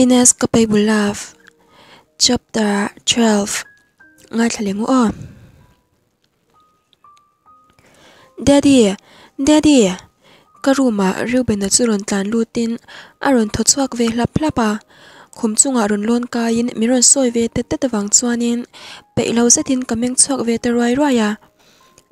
Inescapable Love Chapter 12 Ngay là lấy mũ Daddy, Daddy, Daddy Karuma riu bên đất ron tàn lu tin aron thot suak ve lap lapa khum chunga ron lon kain miron soi ve te te wang chuanin pe lo zatin kameng chuak ve te roi roya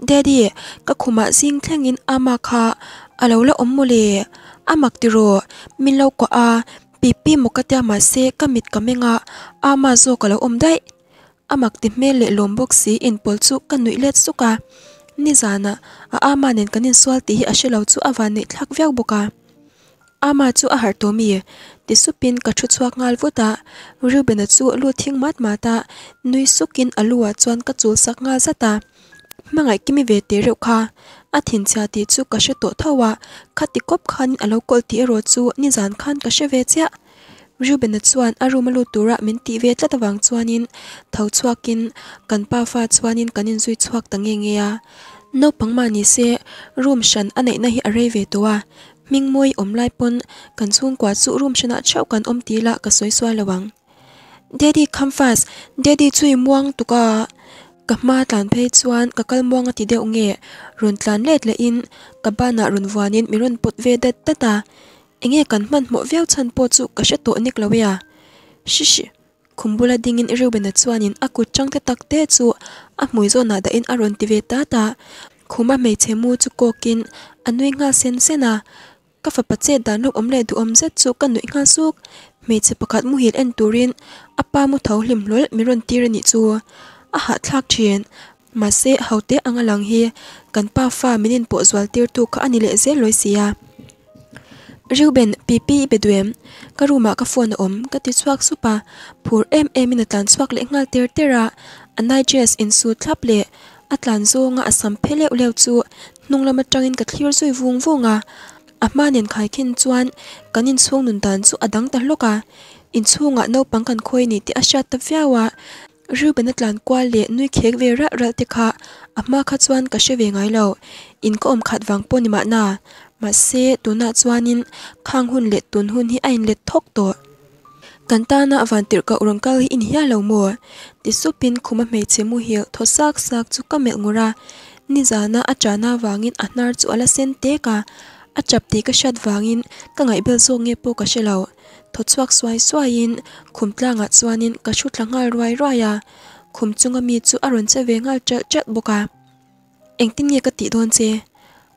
daddy ka khuma sing thlengin ama kha alo la ommule amak tiro min lo ko a pipi mukatya ma se kamit kaminga ama zo kala om dai amak ti me le lom si in pol chu kanui let suka ni jana a ama nen kanin swal ti hi a shelau chu awan ni thak vyak boka ama chu a har to mi ti su pin ka chu chuak ngal vu ta ru ben chu lu thing mat ma nui su alua chuan ka chul sak nga zata mangai kimi ve te ro kha Atin tia ti tsu ka shi to ta wa, kop khan yin alo kol ti ero tsu ni zan khan ka shi ve tia. Riu ben na tsuan aru malu tu ra min ti ve tata vang tsuan yin, tau tsuak kan pa fa tsuan kanin zui tsuak ta nge ya. Nau pangma ni se, riu mshan anay na hi aray ve towa. Ming mui omlai pon, kan tsuan kwa tsu riu mshan a chao kan om ti la ka soi sua la wang. Daddy come fast, daddy tsui muang tuka a. ka hma tlan phei chuan ka kal muanga ti deuh nge run tlan let le in ka bana run wanin miron pot ve det tata enge kan man hmo veu chan po chu ka sheto nik lawia shishi khumbula dingin riu bena chuanin aku changte takte chu a mui zo na da in aron ti ve tata khuma mei chemu chu kokin anui nga sen sena ka fa pache da nok omle du om zet chu kan nui nga suk mei che pakhat mu hil en turin apa mu tho hlim lol miron tir ni chu ahaa tlaak cheean maa see hau tee a nga lang hee gan paa faa minin poo zwal teer tu ka anile eze loo siya riw ben pipi ibe duweem ka ruma ka fuwa na om ga ti tswak supa pur eme eme na tlaan tswak la ingal teer teera a nai jees in suu tlap le atlaan zo nga asam pele uleaw tsuu nung la matrangan ga tliar zui vuung vuung nga ah maa nian kaa ikin zwan gan in suu adang tah luka in suu nga pangkan koi ni ti asyaat tab vyaa riu benet lan kwa le nui khek ve ra ra te kha amma kha chuan ka she ve ngai lo in ko om khat wang poni ma na ma se tu na chuan in khang hun le tun hun hi ain le thok to kan ta na van tir ka hi in hi lo mo ti su pin khuma me che mu hi tho sak sak chu ka mel ngura ni za na a na wangin a nar ala sen te ka a chap ka shat wangin ka ngai bel zo nge po ka she lo to chuak swai swain khumtla nga chuanin ka shu thlanga rwai raya khum chunga mi chu aron che ve nga chat chat boka engtin ye ka ti don che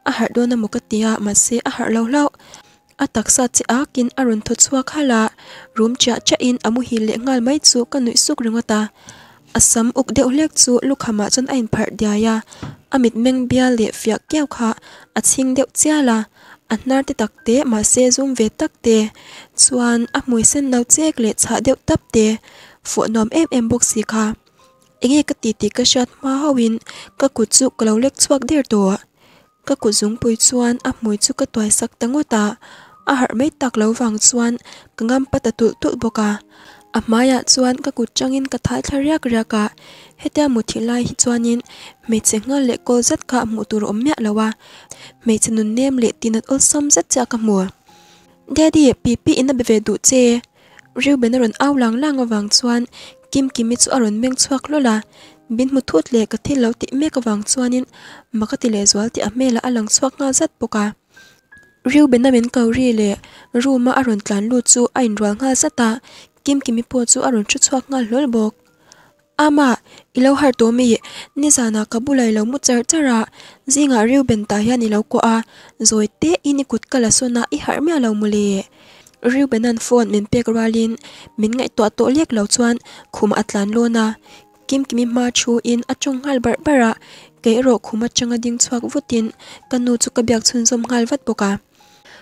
a har dona mo ka ti a ma se a har lo lo a taksa chi a kin aron tho chua in amu le ngal mai chu ka nui suk ringa asam uk de ulek chu lukhama chan ain phar dia ya amit meng bia le fiak kya kha a ching deu anar te takte ma se zum ve takte chuan a mui sen no chek le cha deuh tapte phụ nom em em bốc cái tí tí cái si mà enge ka ti ti ka shat ma hawin ka ku chu klo lek chuak der to ka ku zung pui chuan a mui chu ka toy sak tangota a har mai tak lo wang chuan kangam patatu tul boka amaya chuan ka kut tangin ka thai thlariak raka ah. heta muthi lai hi chuanin meiche nga le kol zat kha mu tur omya lawa ah. meiche nun nem le tinat ol som zat cha ka mu ah. daddy pp in a beve du che riu benaron aw lang lang awang chuan kim kimi chu aron meng chuak lola bin mu thut le ka thil lo ti me ka wang chuanin makati le zwal ti a mela alang chuak nga zat poka riu benamen kauri le ruma aron tlan lu chu ain rual nga zata kim kimi po chu arun chu chuak nga lol bok ama ilo har to mi ni za na kabulai lo mu char chara zinga riu ben ta hian ilo ko te ini kala so i har mi alo mu le benan fon min pek ralin min ngai to to lek lo chuan khum atlan lo kim kimi ma in a chung hal bar bara ke ro changa ding chuak vutin kanu chu ka byak chhun zom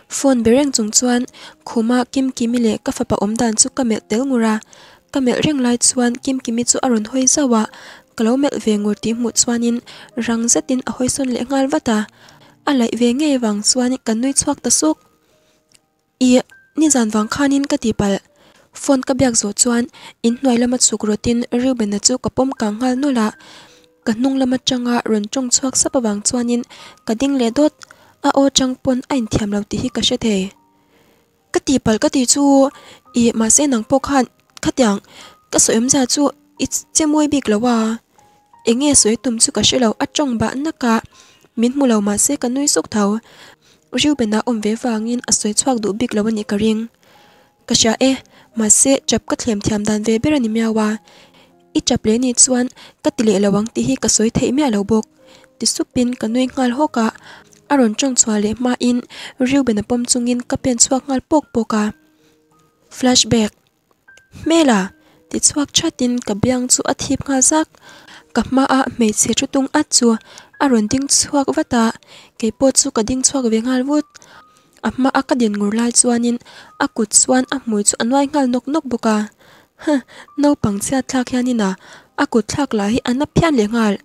phone bereng chung chuan khuma kim kimi le ka fapa om dan chu kamel tel ngura kamel reng lai chuan kim kimi chu aron hoi zawa kalo mel ve ngur ti mu chuanin rang zatin a hoi son le ngal wata a lai ve nge wang chuan kan noi chuak ta suk i ni zan wang khanin ka ti pal phone ka byak zo chuan in hnuai lama chuk rotin riben na chu kapom ka ngal nola ka hnung lama changa ron chong chuak sapa wang chuanin ka ding le dot a o chang pon ain thiam lo ti hi ka she the ka ti pal ka ti chu i ma se nang po khan khatyang ka so em za chu i che moi bik lawa enge soi tum chu ka she lo atong ba naka min mu lo ma se ka nui suk thau riu be na om ve wangin a soi chuak du bik lawani ka ring ka sha e ma se chap ka thlem thiam dan ve berani miawa i chap le ni chuan ka tile lawang ti hi ka soi thei mia lo bok ti supin ka nui ngal hoka aron chong chwa le ma in riu ben pom chung in ka pen chwa ngal pok poka flashback mela ti chwak chatin ka byang chu a thip nga zak ka ma a me che chu tung a chu aron ding chwak wata ke po chu ka ding chwak ve ngal wut a ma a ka din ngur lai chuanin a kut chuan a mui chu anwai ngal nok nok boka ha no pang cha thak yani na a kut thak lai hi anap phyan le ngal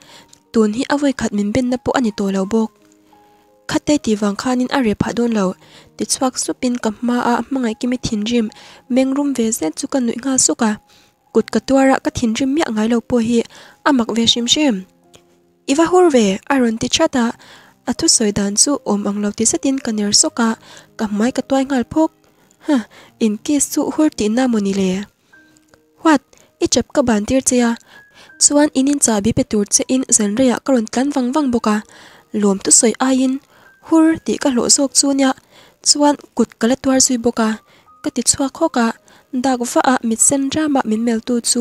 tun hi awai khat min ben na po ani to lo bok khát tê tì vàng khá nín ari phá đôn lâu tì chuak su pin cầm ma a mang ngay kimi thin rim meng rum về zet chu kan nui nga su ka kut ka tuara ka thin rim mia ngai lo po hi amak ve shim shim iwa hur ve aron ti chata athu soi dan chu om ang lo ti satin kaner su ka kam mai ka toy ngal phok ha in case chu hur ti na mo ni le what i chap ka ban tir chia chuan inin cha bi pe tur che in zen reya karon tlan wang wang boka lom tu soi ain hur ti ka lo sok chu nya chuan kut ka le twar sui boka ka ti chua kho ka da go fa a mit sen ra ma min mel tu chu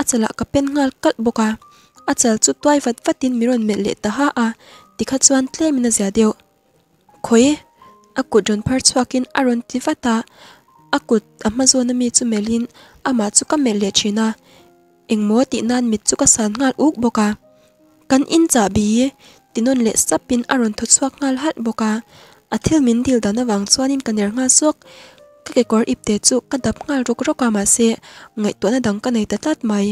a chala ka pen ngal kal boka a chal chu twai fat fatin miron mel le ta ha a ti kha chuan tle min a zia deu khoi a ku don par chuakin aron ti fata a kut amazon mi chu melin ama chu ka mel le china ingmo ti nan mit chu ka san ngal uk boka kan in cha tinon le sapin aron thut suak ngal hat boka athil min dil dana wang chuanin kaner nga suak ka ke kor ipte chu ka dap ngal rok roka ma se ngai to na dang ka nei ta tat mai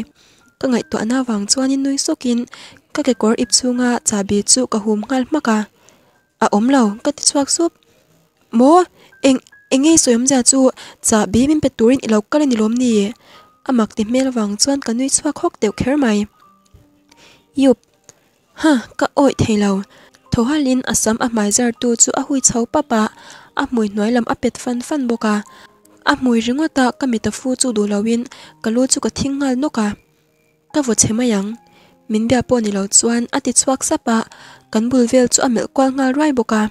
ka ngai to na wang chuanin nui sokin ka ke kor ip chunga chabi chu ka hum ngal maka a om lo ka ti chuak sup mo eng enge soyam ja chu cha bimin pe turin ilo kalen ni lom ni amak ti mel wang chuan kanui chuak hok teu kher mai yup ha ka oi thei lo tho halin asam a mai zar tu chu a hui chho pa pa a mui noi lam a pet fan fan boka a mui ringo ta ka mi ta fu chu du lawin ka cả. chu ka thingal noka mình vo chema yang lâu bia po ni lo chuan ati chuak sapa kan bul vel chu amel kwal ngal rai cả.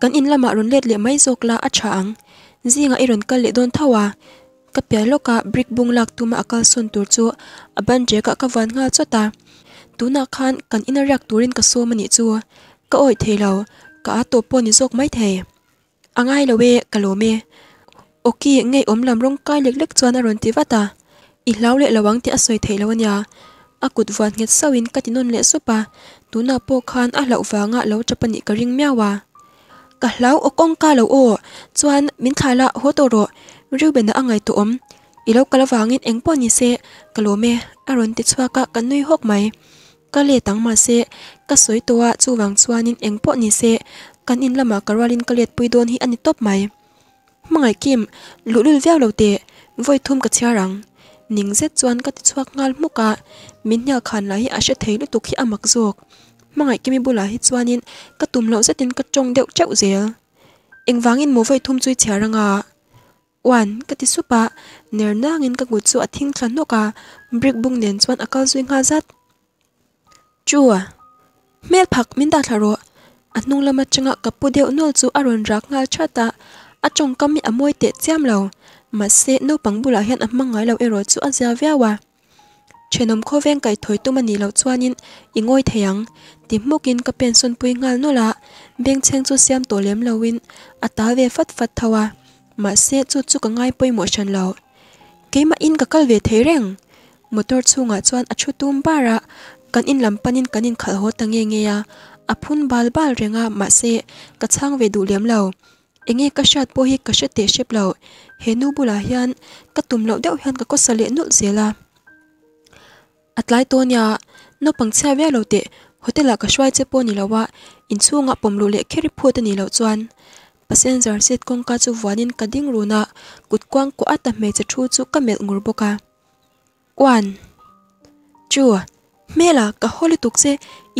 kan in lama ron let le mai zok la a tha ang zinga iron kal le à. thawa bè lô cả brick bung lak tuma akal son tur chu aban je ka ka van nga chota tú na khan cần ina rak turin ka so mani chu ka oi the lo ka to po ni jok mai the angai lo we ka lo me oki ngai om lam rong kai lek lek chuan a ron ti vata i hlau le lawang ti asoi thei lo nya a kut van nget sawin katinon le supa tuna po khan a lo wanga lo chapani ka ring miawa ka hlau okong ka lo o chuan min thala hotoro ruben angai to om ilo kalawangin engpo ni se kalome aron ti chhuaka kanui hok mai ka le tăng ma se các soi towa chu wang chuanin eng pawh ni se kan in lama karwalin ka let pui don hi ani top mai mangai kim lulul viau đầu te voi thum ka chiarang ning zet chuan ka ti chuak ngal muka minya khan la hi a she thei lu tuk hi amak zok mangai kimi bula hi tùm lỗ rất đến các trong chong deuh cheu zel vắng wangin mo voi thum chui chiaranga wan ka ti supa nang nangin các gut chu a thing thlan cả brick bung nen chuan akal zui nga zat chua mel phak min da tharo anung lama changa kapu deu nol chu aron rak nga chata achong kami amoi te chiam lo mà se no pangbula hian amangai lo ero chu azia vewa chenom kho veng kai thoi tu mani lo chuanin ingoi theyang ti mokin ka pension pui ngal nola ah. beng cheng chu siam to lem lowin ta ve fat fat thawa ah. mà se chu chu ka ngai poi mo chan lo keima in ka kal ve thei reng motor chunga chuan achu tum bara kan in lam panin kan in khal ho tange nge ya aphun bal bal renga ma se ka chang ve du lem lo enge ka shat po hi ka she te shep lo he nu bula hian ka tum lo deuh hian ka ko sa le nu zela atlai to nya no pang cha ve lo te hotela ka shwai che po ni lo wa in chu nga pom lo le kheri pho te ni lo chuan passenger seat kong ka chu wanin ka ding ru na kut kwang ko ata me che thu chu ka mel ngur boka 1 2 mela ka holi tukse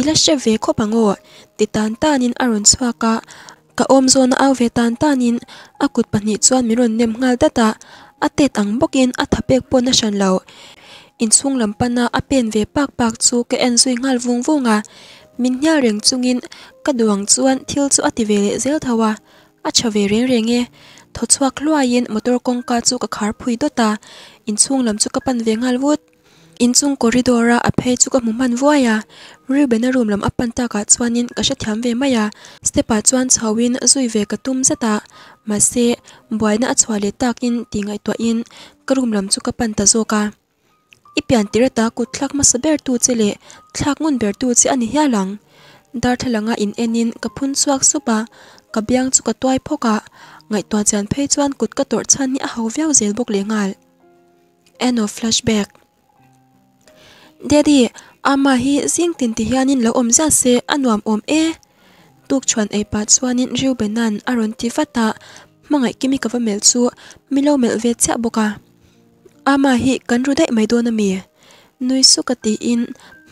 ila she ve ko pango ti tan tanin aron swa ka ka om zon a ve tan tanin akut pani chuan miron nem ngal data ate tang bokin a thapek po na shan lo in chung lam pana a pen ve pak pak chu ke en zui ngal vung vunga min nya reng chungin ka duang chuan thil chu ati vele zel thawa a cha ve reng reng e thochwak luayin motor kongka chu ka khar phui dota in chung lam chu ka pan ve ngal wut inchung corridor a phe chu ka mumman vuaya ri bena room lam apan ka chuanin ka sha ve maya stepa chuan chhawin zui ve ka tum zata mase boina a takin tingai to in ka room lam chu ka pan ta zo ka ipian tira ta ku thlak ma sa tu che thlak mun ber tu che ani hialang dar thalanga in enin ka phun chuak su ka biang chu ka toy phoka ngai to chan phe chuan kut ka tor chhan ni a ho viau zel bok lengal end of flashback Daddy, ama hi zing tin ti hianin lo om za se anuam om e. Tuk chuan ei pat chuanin riu benan aron ti fata mangai kimi kava mel chu milo mel ve cha boka. Ama hi kan ru dai mai dona mi. Nui su ka ti in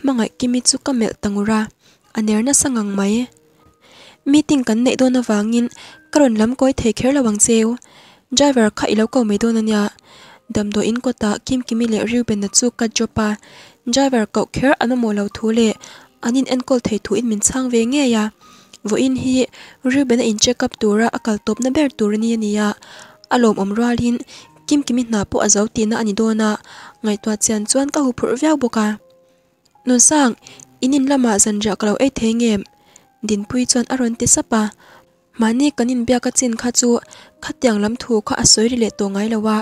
mangai kimi chu ka mel tangura aner na sangang mai. Meeting kan nei dona wangin karon lam koi thei kher lawang cheu. Driver kha ilo ko mai dona nya. Damdo in kota kim kimi le riu ben na chu ka jopa driver ko kher anamo lo thule anin enkol thei thu in min chang ve nge ya vo in hi ri in check up tura akal top na ber tur ni ni ya alom om ral hin kim kim na po azau ti na ani do na ngai twa chen chuan ka hu phur vyak boka nun sang inin lama zan ja kalo e the nge din pui chuan aron te sapa mani kanin bia ka chin kha chu khatyang lam thu kha asoi ri le to ngai lawa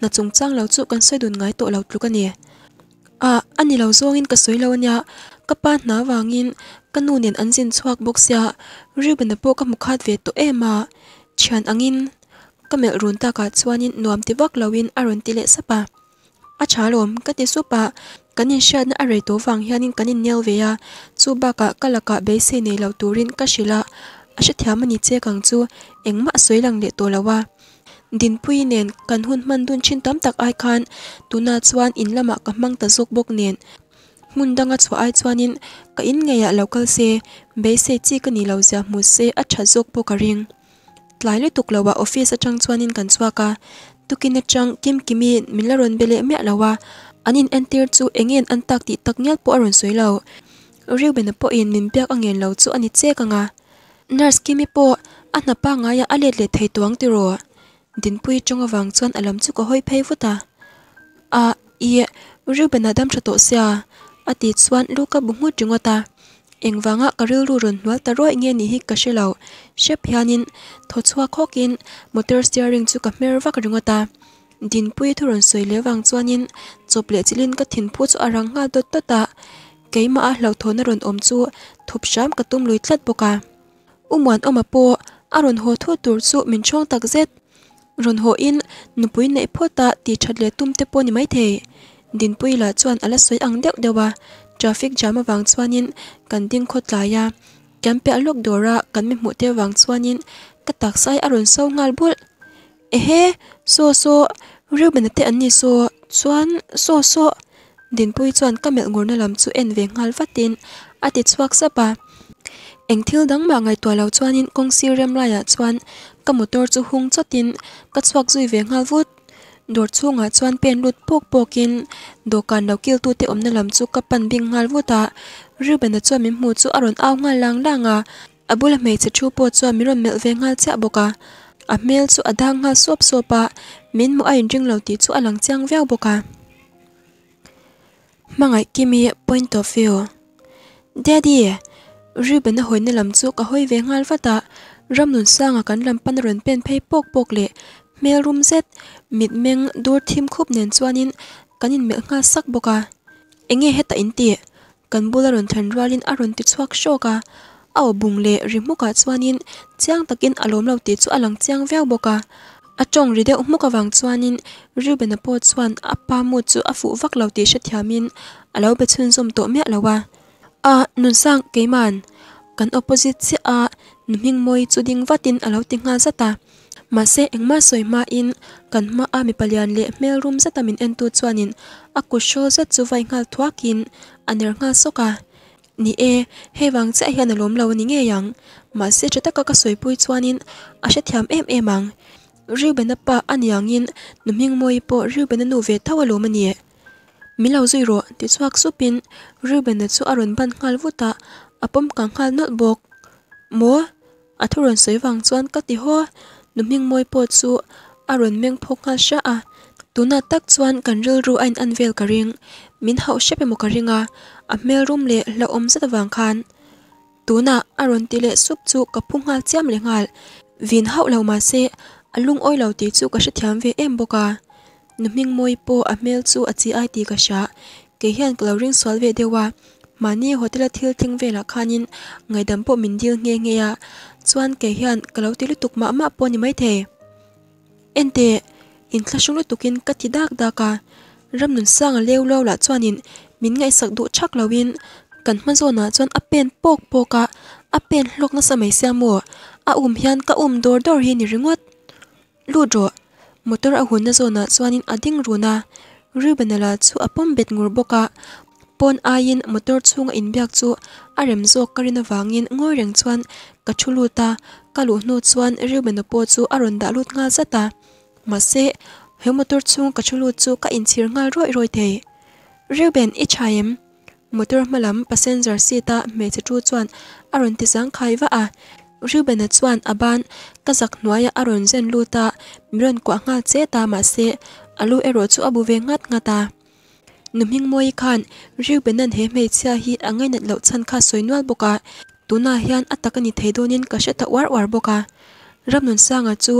na chung chang lo chu kan sai dun ngai to lo tlu ka ni à anh lâu zong in ka soi lo nya ka anh na wangin kanu nen an jin chuak box ya ribbon na po ka mukhat mà to anh chan angin kamel run ta cả ka chuanin nuam ti vak lawin aron tile sapa a chalom ka ti supa kanin shan a rei to wang hianin kanin nel ve ya chu ba rin kalaka be se nei lo turin ka shila a càng chú che kang suy engma lệ le to lawa din pui nen kan hun man dun chin tam tak ai khan tuna chuan in lama ka mang ta zok bok nen mun danga chu ai chuan in ka in nge ya local se be se chi ka ni lau ja mu se a cha zok po ka ring tlai le tuk lawa office a chang chuan in kan chua ka tukin a chang kim kimi min la ron be le me anin enter chu engen an tak ti tak ngel po aron soi lo riu be po in min pya ka ngel lo chu ani ka nga nurse kimi po a na pa nga ya alet le thei tuang ti din pui chunga wang chuan alam chu ko hoi phei vuta a i ru benadam thato sia ati chuan luka bungu tingota engwanga ah karil ru ron nual taroi nge ni hi kashilo shep hianin thochua khokin motor steering chu ka mer wak ringota din pui thuron soi lewang chuanin chople chilin ta, thin phu chu arang nga dot tota keima a hlo thona ron om chu thupsham ka tum lui tlat boka umwan oma po aron ho thu tur chu min chong tak zet run ho in nupui nei phota ti thatle tumte poni mai the din pui la chuan ala soi ang deuh dewa traffic vàng awang chuanin kan ding khốt la ya campe alok dora kan mi hmu te wang chuanin katak sai aron so ngal bul ehe so so riu ben te anni so chuan so so din pui chuan kamel ngor na lam chu phát tin ngal vatin ati chuak sapa anh thiếu eng thil dang ma ngai tualo chuanin kong sirem laia chuan ka motor chu hung chotin ka chuak zui ve ngal vut dor chunga chuan bốc lut pok pokin dawhkan lo kil tu te omna lam chu ka pan bing ngal vuta bên a chuan mi hmu chu aron au ngal lang langa a bula mei che thu po chuan miron mel ve ngal cha boka a mel chu adang ngal sop sopa min mu a injing lo ti chu alang chang veo boka mangai kimi point of view daddy ริบันหอยในลำจุกหอยเวงาลฟตะรำนุนสร้างกันลำปันรนเป็นเพยปกปกเละเมลรุมเซตมิดเมงดูดทิมคุบเนนจวนินกันินเมงาสักบกะเองเฮตอินเตกันบุลรนทันรัวลินอรนติชวักโชกะเอาบุงเละริมุกะจวนินเจียงตะกินอารมณ์เราติจุอลังเจียงแววบกะอาจงรีเดอมุกวังจวนินริวเบนปอดจวนอปามุดจูอฟุวักเราติชะทยามินอเราเปชุนสมโตเมะละวะ a nun sang ke man kan opposite si a numhing moi chuding vatin alo ti nga zata ma se engma soima in kan ma a mi palian le mail room ta min en tu chuanin a ku sho za chu vai ngal thuakin aner nga soka ni e hewang cha hian alom lo ni nge yang ma se cheta ka ka soipui chuanin a she thiam em em emang riu benapa aniangin numhing moi po riu benanu ve thawalom ani e mi lo zui ro ti chuak su pin ribbon na chu a ron ban ngal vuta a pom ka ngal not bok mo a thu ron soi wang chuan ka ti ho numing moi po chu a ron meng phok ngal sha a tuna tak chuan kan ril ru ain an vel ka ring min hau shepe mo ka ringa a mel room le lo om zat wang khan tuna a ron ti le sup chu ka phung ngal chiam le ngal vin hau lo ma se a lung oi lo ti chu ka hre thiam ve em boka numing moi po amel chu achi ai ti ka sha ke hian clothing sol ve dewa mani hotel thil thing vela khanin ngaidam po min dil nge nge ya chuan ke hian kalo ti lutuk ma ma po ni mai the ente in thlashung lutukin ka ti dak daka ramnun sang leu lo la chuanin min ngai sak du chak lawin kan hman zona chuan a pen pok poka a pen hlok na samai siamo a um hian ka um dor dor hi ni ringot lu dro motor a hunna zo na chuanin a ding ru na chu a bet ngur boka pon ayin in motor chung inbyak biak chu a zo karina wangin ngoi reng chuan ka thu lu ta ka lu hnu chuan ri po chu a ron da lut nga zata. ta ma se he motor chung ka thu lu chu ka in nga roi roi te ri ban i chaim motor hmalam passenger seat a me chu chuan a ti zang khai a ริเบนชวนอบันกษักนัวยอารอนเซนลูตามิรอนกว่างาเจตามาเซอลูเอโรจูอบูเวงัดงาตานุ่มหิงมวยขันริวเบนันเฮเมเซียฮีอังไงนัดเหล่าชันข้าสวยนวลบกะตุนาเฮียนอัตตะกันิเทโดนินกษัตริย์วาร์วาร์บกะรับนุนสร้างอาจู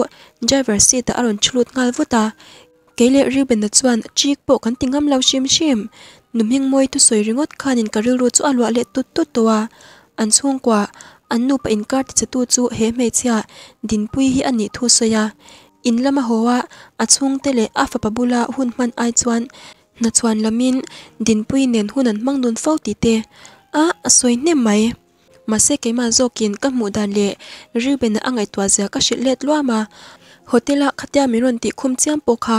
ไดเวอร์ซีตาอารอนชลุดงาลวุตาเกเลริวเบนัดชวนจีกโปกันติงกำเล่าชิมชิมนุ่มหิงมวยตุสวยริงดขันินกริลรูจูอัลวะเลตุตุตัวอันช่วงกว่า anu pa in kart chatu chu he me chia din pui hi ani thu so ya in lama howa a chung te le a fa pa bula hun man ai chuan na chuan lamin din pui nen hun an mang nun fauti te a a soi ne mai ma se ke ma zo kin ka mu dan le ri ben a ngai twa zia ka shi let lua ma hotel a khatia mi ron ti khum chiam po kha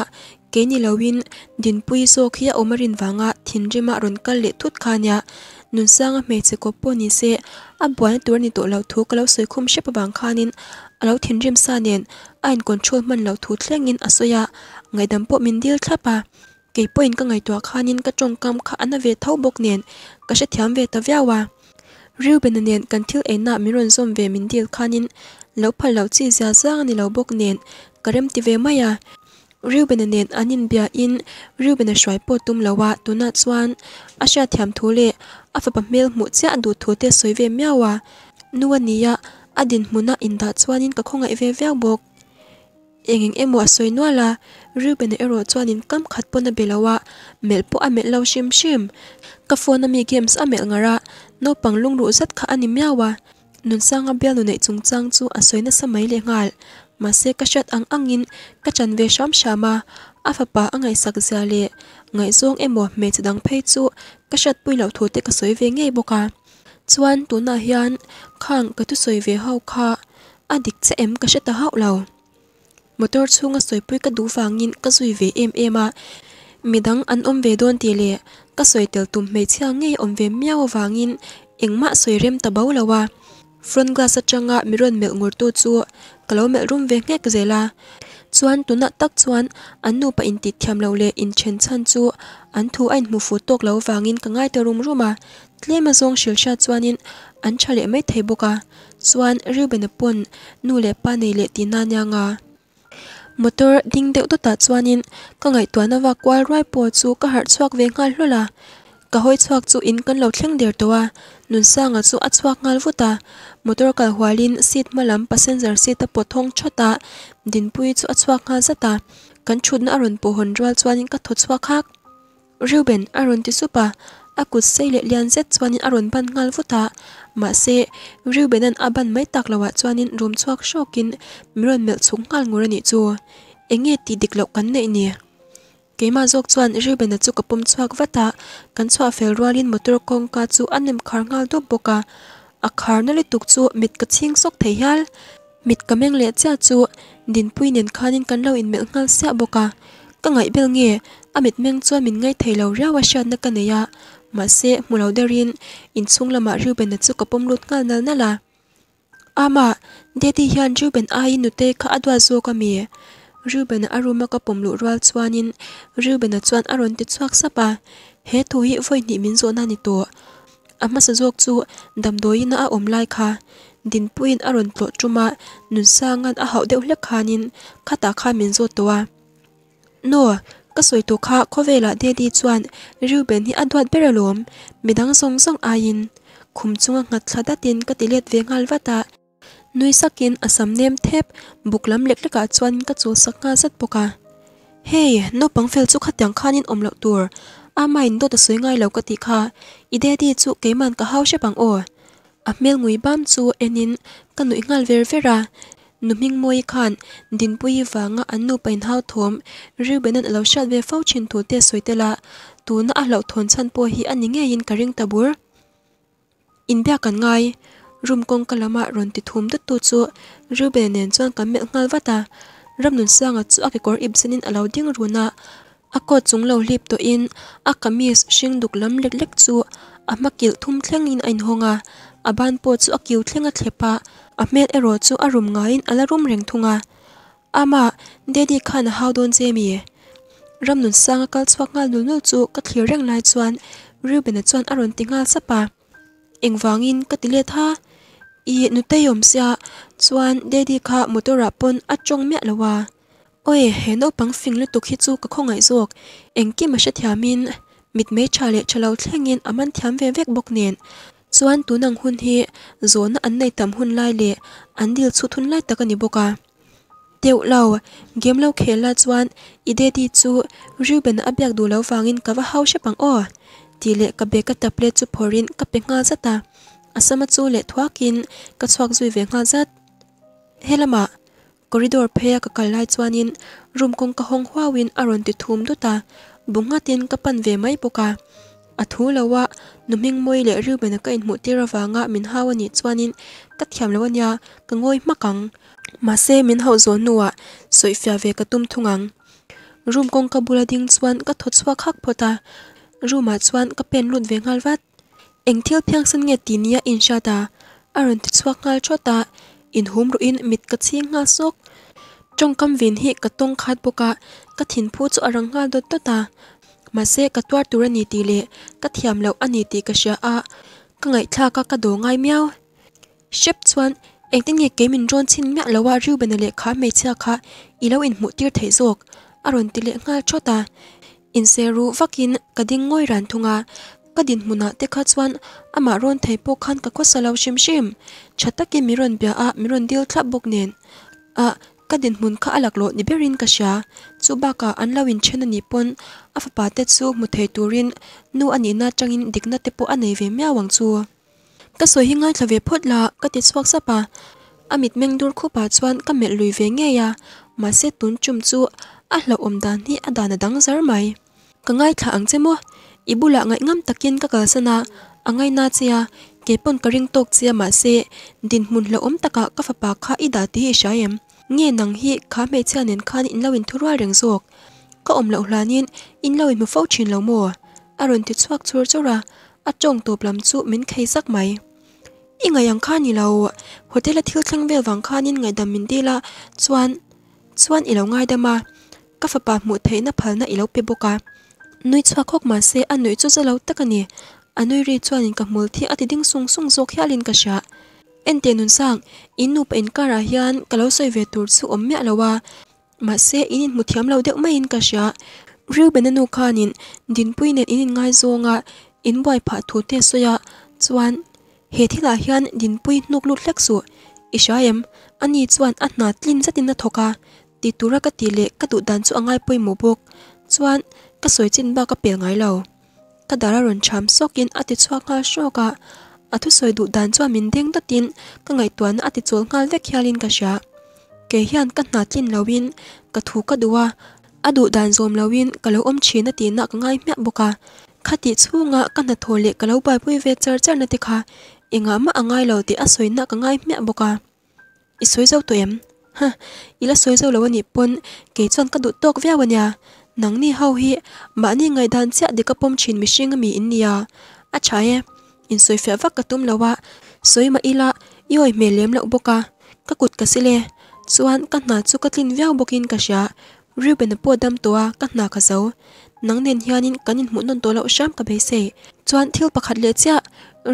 ke ni lawin, din pui zo khia o marin nga thin ri ma ron kal le thut kha nya nun sanga me che ko po ni se a buan tur ni to lo thu ka lo soi khum shepa bang khanin a lo thin rim sa nen ain control man lo thu thlengin asoya ngai dam po min dil thapa ke point ka ngai to khanin ka chong kam kha ana ve thau bok nen ka she thiam ve ta vyawa riu benanen mình run eina về mình ve min nên khanin phải phal lo chi sang zang ni bốc nên cái karem tivi mày à Ruben ne anin bia in Ruben shwai po tum lawa tuna chuan asha thiam thule afa pa mel mu cha du thote soive miawa, nuwa niya adin muna in da chuan in ka khonga e ve vyak bok eng emo asoi Ruben ero chuan in kam khat pona belawa mel po a mel shim shim ka phone ami games a mel ngara no panglung ru zat kha ani myawa nun sanga bialu nei chungchang chu a na samai le mà xe các chất ăn angin các chân về sham shama à phá bà ngay sắc gia lệ ngay zong em mò mẹ chỉ đang phê chu các chất bùi lão thua tê các soi về ngay bô cả chuan tu na hian khang cái tu soi về hậu kha à địch sẽ em các chất ta hậu lầu motor chung a soi pui đủ vàng wangin ka zui về em ema à. midang an om ve don ti le ka soi tel tum me chia ngei om ve miao wangin engma soi rem ta bau lawa phần trang front glass changa miron mel ngur tu chu kalo mel rum ve ngek zela chuan tuna tak chuan annu pa in ti thiam lo le in chen chan chu an thu ain mu fu tok mà, wangin mà dông rum ruma tlema in, shilsha chuanin an mấy thầy thei boka chuan riben pon nu le pa nei le ti na nyanga motor ding deuh to ta chuanin ka ngai tuana wa kwal rai po chu ka har chuak ve ngal hlola ka hoi chuak chu in kan lâu thleng der towa Nun nunsa nga chu achwak ngal vuta motor kal hwalin sit malam passenger seat po thong chota din pui chu achwak nga zata kan chut na aron po hon rwal chwani ka tho chwa khak ruben aron ti supa akut sei le lian zet chwani aron ban ngal vuta ma se ruben an aban mai tak lawa chwani room chwak shokin miron mel chung ngal ngurani chu enge ti diklo kan nei ni keima zok chuan ribbon a chu ka pum chuak vata kan chua fel rualin motor kawngka chu anem khar ngal dop boka a khar na le tuk chu mit ka chhing sốt thấy hial mít ka meng le cha chu din pui nen khanin kan lau in mel ngal sia boka ka ngai nghe nge amit meng chu min ngai thei lo rawa shan na mà ma mua mulo derin in xuống chung lama ribbon a chu ka pum lut ngal mà để ama dedi hian ribbon ai tê kha adwa zo ka mi ruben aruma ka pomlu rwal chuanin ruben a chuan aron ti chuak sapa he to hi voi ni min zo na ni to ama sa zok chu dam doina a om lai kha din puin aron to chuma nu sangan a hau deuh le khanin khata kha min zo towa no ka soi to kha kho vela de di chuan ruben hi adwat beralom midang song song ayin khum chunga ngat khada tin ka tilet nui sakin asam nem thep buklam lek lek a chuan ka chu saka zat poka hey no pang fel chu khatyang khanin omlo tur ama in do ta sui ngai lo ka ti kha ide di chu keiman ka hau she pang o a mel ngui bam chu enin ka nui ngal ver vera numing moi khan din pui wanga anu pain hau thom riu benan lo shat ve fau chin thu te soitela tuna a lo thon chan po hi aninge in karing tabur in bia kan ngai rum kong kalama ron ti thum dut tu chu riu be nen chuan kan mel ngal wata ram nun sanga chu a ke kor ibsenin alo ding runa a ko chung lo hlip to in a kamis hring duk lam lek lek chu a makil thum thlengin ain honga a ban po chu a kiu thlenga thlepa a mel ero chu a rum in ala rum reng thunga ama dedi khan how don jemi ram nun sanga kal chuak ngal nul nul chu ka thlir reng lai chuan riu be na chuan a ron tingal sapa engwangin ka tile tha อีนุเตยมเสียชวนเดดีคามุตระปนอจงเมะละวะโอ้ยเห็นเอาปังฟิงลุตุกฮิจูกับข้องไอซอกเอ็งกีิมาเชะทีมินมิดเมชาเลชะเลาเทงินอามันทียมเวเวกบกเนียนชวนตัวนังหุ่นเฮโวนอันในตำหุ่นไล่เลอันเดียวสุดหุ่นไล่ตะกันิบกาเดี๋ยวเล่าเกมเล่าเขียนละส่วนอีเดดีจูรูเป็นอับยากดูเล่าฟังอินกับว่าเฮาเชปังอ้อทีเลกับเบกตะเพลจูพอรินกับเป็นงาซะตา asamat chu le thuakin ka chuak zui ve nga zat helama corridor pheya ka kalai chuanin room kong ka hong hwawin aron ti thum do ta bunga tin ka pan ve mai poka athu lawa numing moi le ru bena ka in mu tira wanga min hawani chuanin ka thiam lawanya ka ngoi makang ma se min hau zo nuwa soifia ve ka tum thungang room kong ka bula ding chuan ka thot chwa khak phota ruma chuan ka pen lut ve ngal wat anh thiếu phiang san nge ti nia in sha ta aron ti chuak ngal cho ta in hum ru in mit ka chi nga sok trong kam vin hi ka tong khat boka ka thin phu chu arang ngal đốt ta ma se ka twar tur ani ti le ka thiam lo ani ti ka sha a ka ngai tha ka ka do ngai miao shep chuan eng tin nge kemin ron chin mya lawa riu lệ le kha me cha y lâu in mu tir thei zok aron ti lệ ngal cho ta in se ru vakin ngôi rán ran thunga kadin muna te khachwan ama ron thei po khan ka kosalau shim shim chhata ke miron bia a miron dil thla bok nen a kadin mun kha alak lo ni berin ka sha chuba ka anlawin chhena ni pon afa pa te chu mu thei turin nu ani na changin dikna te po anei ve mia wang chu ka so hi ngai thave phot la ka ti swak sa pa amit meng dur khu pa chuan ka mel lui ve nge ya ma se tun chum chu a hla om dan ni adana dang zar mai ka ngai kha ang che mo ibula ngai ngam takin ka ka sana angai na chia kepon karing tok chia ma se din mun lo om taka ka fa pa kha ida ti hi shayem nge nang hi kha me chia nen khan in lawin thurwa reng zok ka om lo hlanin in lawin mu fau chin lo mo aron ti chuak chur chura a chong top lam chu min khei sak mai inga yang kha ni lo hotel thil thlang vel wang khanin ngai dam min dela chuan chuan ilo ngai dama ka fa pa mu theina phalna ilo pe boka nuôi chua khóc mà xe anh nuôi chút lâu tắc cả anh nuôi rì chua nên cả mồm thì anh đinh sung sung dọc hia lên cả sạ anh tiền nun sang in nup anh cả ra hian cả lâu xoay về tour su ôm mẹ lâu mà xe in một thiam lâu đeo mày in cả sạ riu bên anh nuôi in din pui nên in ngay zong à in boy phá thu te soya chuan he thila hian din pui nuk lut lek su ishayam ani chuan atna tlin zatin na thoka ti turaka ti le katu dan chu angai poi mồ bốc chuan ka soi chin ba ka pel ngai lo ka dara ron cham sokin ati chua ngal shoka athu soi du dan chua min deng ta tin ka ngai tuan ati chol ngal vek hialin ka sha ke hian ka na tin lawin ka thu ka duwa adu dan zom lawin ka lo om chhin ati na ka ngai mya boka khati chunga ka na thole ka lo bai pui ve char char na te kha inga ma angai lo ti asoi na ka ngai mya boka isoi zau to em ha ila soi zau lo ni pon ke chon ka du tok vya wanya nang ni hau hi ma ni ngai dan cha de ka pom chin mi shing mi in ya a cha ye in soi fe wa ka tum lo wa soi ma ila yoi me lem lo boka ka kut ka sile chuan ka na chu ka tlin wiaw bokin ka sha ruben po dam to wa ka na ka zau nang nen hianin kanin mu non to lo sham ka be se chuan thil pakhat le cha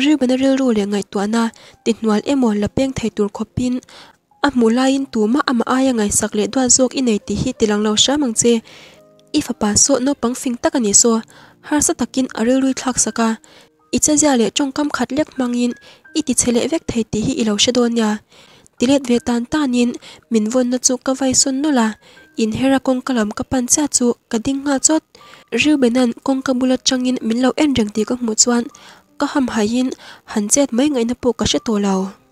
ruben a ril ru le ngai to na tin nwal e la peng thai tur khopin a mulain tu ma ama aya ngai sak le dwa zok inei ti hi tilang lo shamang che ifa pa so no pangfing takani so har sa takin aril lui thak saka icha ja le chongkam khat lek mangin iti chele vek thei ti hi ilo shedonya tilet ve tan tanin minwon na chu kawai son nola in hera kong kalam kapan cha chu kading nga chot riu benan kong kabula changin minlo en reng ti ka mu chuan ka ham hain han chet mai ngai na po ka she to lao